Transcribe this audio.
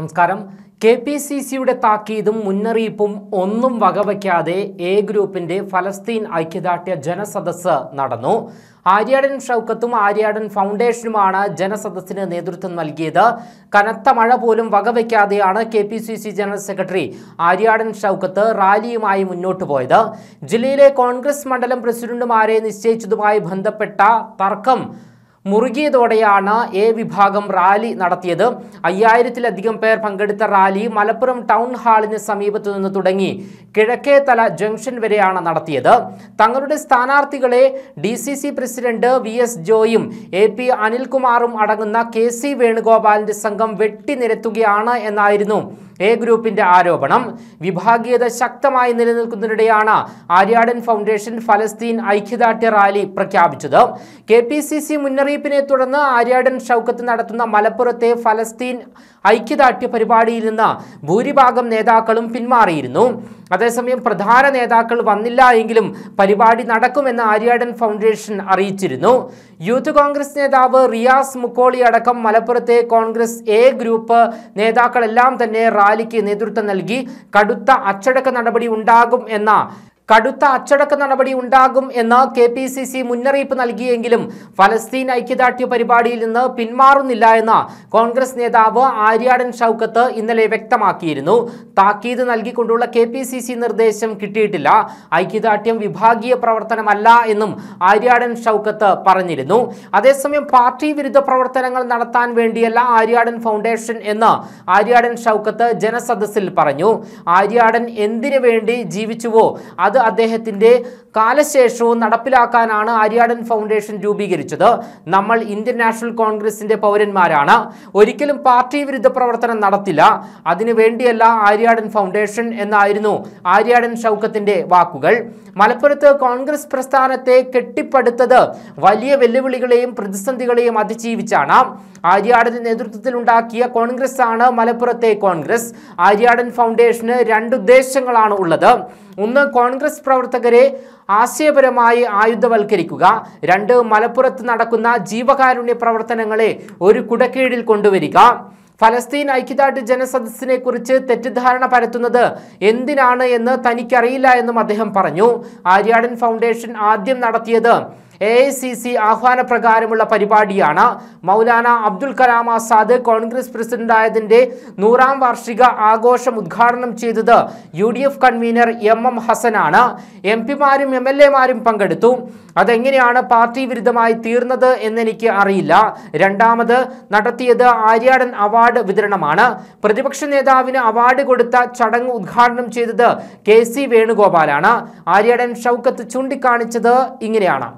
നമസ്കാരം K P C സിയുടെ താക്കീതും മുന്നറിയിപ്പും ഒന്നും വകവയ്ക്കാതെ എ ഗ്രൂപ്പിന്റെ ഫലസ്തീൻ ഐക്യദാർഢ്യ ജനസദസ് നടന്നു ആര്യാടൻ ഷൗക്കത്തും ആര്യാടൻ ഫൗണ്ടേഷനുമാണ് ജനസദസ്സിന് നേതൃത്വം നൽകിയത് കനത്ത മഴ പോലും വകവയ്ക്കാതെയാണ് K P C C general secretary Aryadan Shoukath റാലിയുമായി മുന്നോട്ട് പോയത് ജില്ലയിലെ കോൺഗ്രസ് മണ്ഡലം പ്രസിഡന്റുമാരെ നിശ്ചയിച്ചതുമായി ബന്ധപ്പെട്ട തർക്കം മുറുകിയതോടെയാണ് എ വിഭാഗം റാലി നടത്തിയത് അയ്യായിരത്തിലധികം പേർ പങ്കെടുത്ത റാലി മലപ്പുറം ടൗൺ ഹാളിന് സമീപത്തു നിന്ന് തുടങ്ങി കിഴക്കേതല ജംഗ്ഷൻ വരെയാണ് നടത്തിയത് തങ്ങളുടെ സ്ഥാനാർത്ഥികളെ D C C president V S ജോയും എ പി അനിൽകുമാറും അടങ്ങുന്ന കെ സി വേണുഗോപാലിന്റെ സംഘം വെട്ടിനിരത്തുകയാണ് എന്നായിരുന്നു എ ഗ്രൂപ്പിന്റെ ആരോപണം വിഭാഗീയത ശക്തമായി നിലനിൽക്കുന്നതിനിടെയാണ് ആര്യാടൻ ഫൗണ്ടേഷൻ ഫലസ്തീൻ ഐക്യദാർഢ്യ റാലി പ്രഖ്യാപിച്ചത് കെ പി സി സി മുന്നറിയിപ്പിനെ തുടർന്ന് ആര്യാടൻ ഷൗക്കത്ത് നടത്തുന്ന മലപ്പുറത്തെ ഫലസ്തീൻ ഐക്യദാർഢ്യ പരിപാടിയിൽ നിന്ന് ഭൂരിഭാഗം നേതാക്കളും പിന്മാറിയിരുന്നു അതേസമയം പ്രധാന നേതാക്കൾ വന്നില്ല എങ്കിലും പരിപാടി നടക്കുമെന്ന് ആര്യാടൻ ഫൗണ്ടേഷൻ അറിയിച്ചിരുന്നു യൂത്ത് കോൺഗ്രസ് നേതാവ് റിയാസ് മുക്കോളി അടക്കം മലപ്പുറത്തെ കോൺഗ്രസ് എ ഗ്രൂപ്പ് നേതാക്കളെല്ലാം തന്നെ റാലിക്ക് നേതൃത്വം നൽകി കടുത്ത അച്ചടക്ക നടപടി ഉണ്ടാകും എന്ന കടുത്ത അച്ചടക്ക നടപടി ഉണ്ടാകും എന്ന് കെ പി സി സി മുന്നറിയിപ്പ് നൽകിയെങ്കിലും ഫലസ്തീൻ ഐക്യദാർഢ്യ പരിപാടിയിൽ നിന്ന് പിന്മാറുന്നില്ല എന്ന് കോൺഗ്രസ് നേതാവ് ആര്യാടൻ ഷൗക്കത്ത് ഇന്നലെ വ്യക്തമാക്കിയിരുന്നു താക്കീത് നൽകിക്കൊണ്ടുള്ള കെ പി സി സി നിർദ്ദേശം കിട്ടിയിട്ടില്ല ഐക്യദാർഢ്യം വിഭാഗീയ പ്രവർത്തനമല്ല എന്നും ആര്യാടൻ ഷൗക്കത്ത് പറഞ്ഞിരുന്നു അതേസമയം പാർട്ടി വിരുദ്ധ പ്രവർത്തനങ്ങൾ നടത്താൻ വേണ്ടിയല്ല ആര്യാടൻ ഫൗണ്ടേഷൻ എന്ന് ആര്യാടൻ ഷൗക്കത്ത് ജനസദസ്സിൽ പറഞ്ഞു ആര്യാടൻ എന്തിനു വേണ്ടി ജീവിച്ചുവോ അത് അദ്ദേഹത്തിൻ്റെ കാലശേഷവും നടപ്പിലാക്കാനാണ് ആര്യാടൻ ഫൗണ്ടേഷൻ രൂപീകരിച്ചത് നമ്മൾ ഇന്ത്യൻ നാഷണൽ കോൺഗ്രസിന്റെ പൗരന്മാരാണ് ഒരിക്കലും പാർട്ടി വിരുദ്ധ പ്രവർത്തനം നടത്തില്ല അതിനുവേണ്ടിയല്ല ആര്യാടൻ ഫൗണ്ടേഷൻ എന്നായിരുന്നു ആര്യാടൻ ഷൗക്കത്തിന്റെ വാക്കുകൾ മലപ്പുറത്ത് കോൺഗ്രസ് പ്രസ്ഥാനത്തെ കെട്ടിപ്പടുത്തത് വലിയ വെല്ലുവിളികളെയും പ്രതിസന്ധികളെയും അതിജീവിച്ചാണ് ആര്യാടന്റെ നേതൃത്വത്തിലുണ്ടാക്കിയ കോൺഗ്രസ് ആണ് മലപ്പുറത്തെ കോൺഗ്രസ് ആര്യാടൻ ഫൗണ്ടേഷന് രണ്ട് ഉദ്ദേശങ്ങളാണ് ഉള്ളത് ഒന്ന് കോൺഗ്രസ് പ്രവർത്തകരെ ആശയപരമായി ആയുധവൽക്കരിക്കുക രണ്ട് മലപ്പുറത്ത് നടക്കുന്ന ജീവകാരുണ്യ പ്രവർത്തനങ്ങളെ ഒരു കുടക്കീഴിൽ കൊണ്ടുവരിക ഫലസ്തീൻ ഐക്യദാർഢ്യ ജനസദസ്സിനെ കുറിച്ച് തെറ്റിദ്ധാരണ പരത്തുന്നത് എന്തിനാണ് എന്ന് തനിക്കറിയില്ല എന്നും അദ്ദേഹം പറഞ്ഞു ആര്യാടൻ ഫൗണ്ടേഷൻ ആദ്യം നടത്തിയത് എ ഐ സി സി ആഹ്വാനപ്രകാരമുള്ള പരിപാടിയാണ് മൗലാന അബ്ദുൽ കലാം ആസാദ് കോൺഗ്രസ് പ്രസിഡന്റായതിൻ്റെ നൂറാം വാർഷിക ആഘോഷം ഉദ്ഘാടനം ചെയ്തത് U D F convener M M ഹസനാണ് എം പിമാരും എം എൽ എമാരും പങ്കെടുത്തു അതെങ്ങനെയാണ് പാർട്ടി വിരുദ്ധമായി തീർന്നത് എന്നെനിക്ക് അറിയില്ല രണ്ടാമത് നടത്തിയത് ആര്യാടൻ അവാർഡ് വിതരണമാണ് പ്രതിപക്ഷ നേതാവിന് അവാർഡ് കൊടുത്ത ചടങ്ങ് ഉദ്ഘാടനം ചെയ്തത് കെ സി വേണുഗോപാലാണ് ആര്യാടൻ ഷൗക്കത്ത് ചൂണ്ടിക്കാണിച്ചത് ഇങ്ങനെയാണ്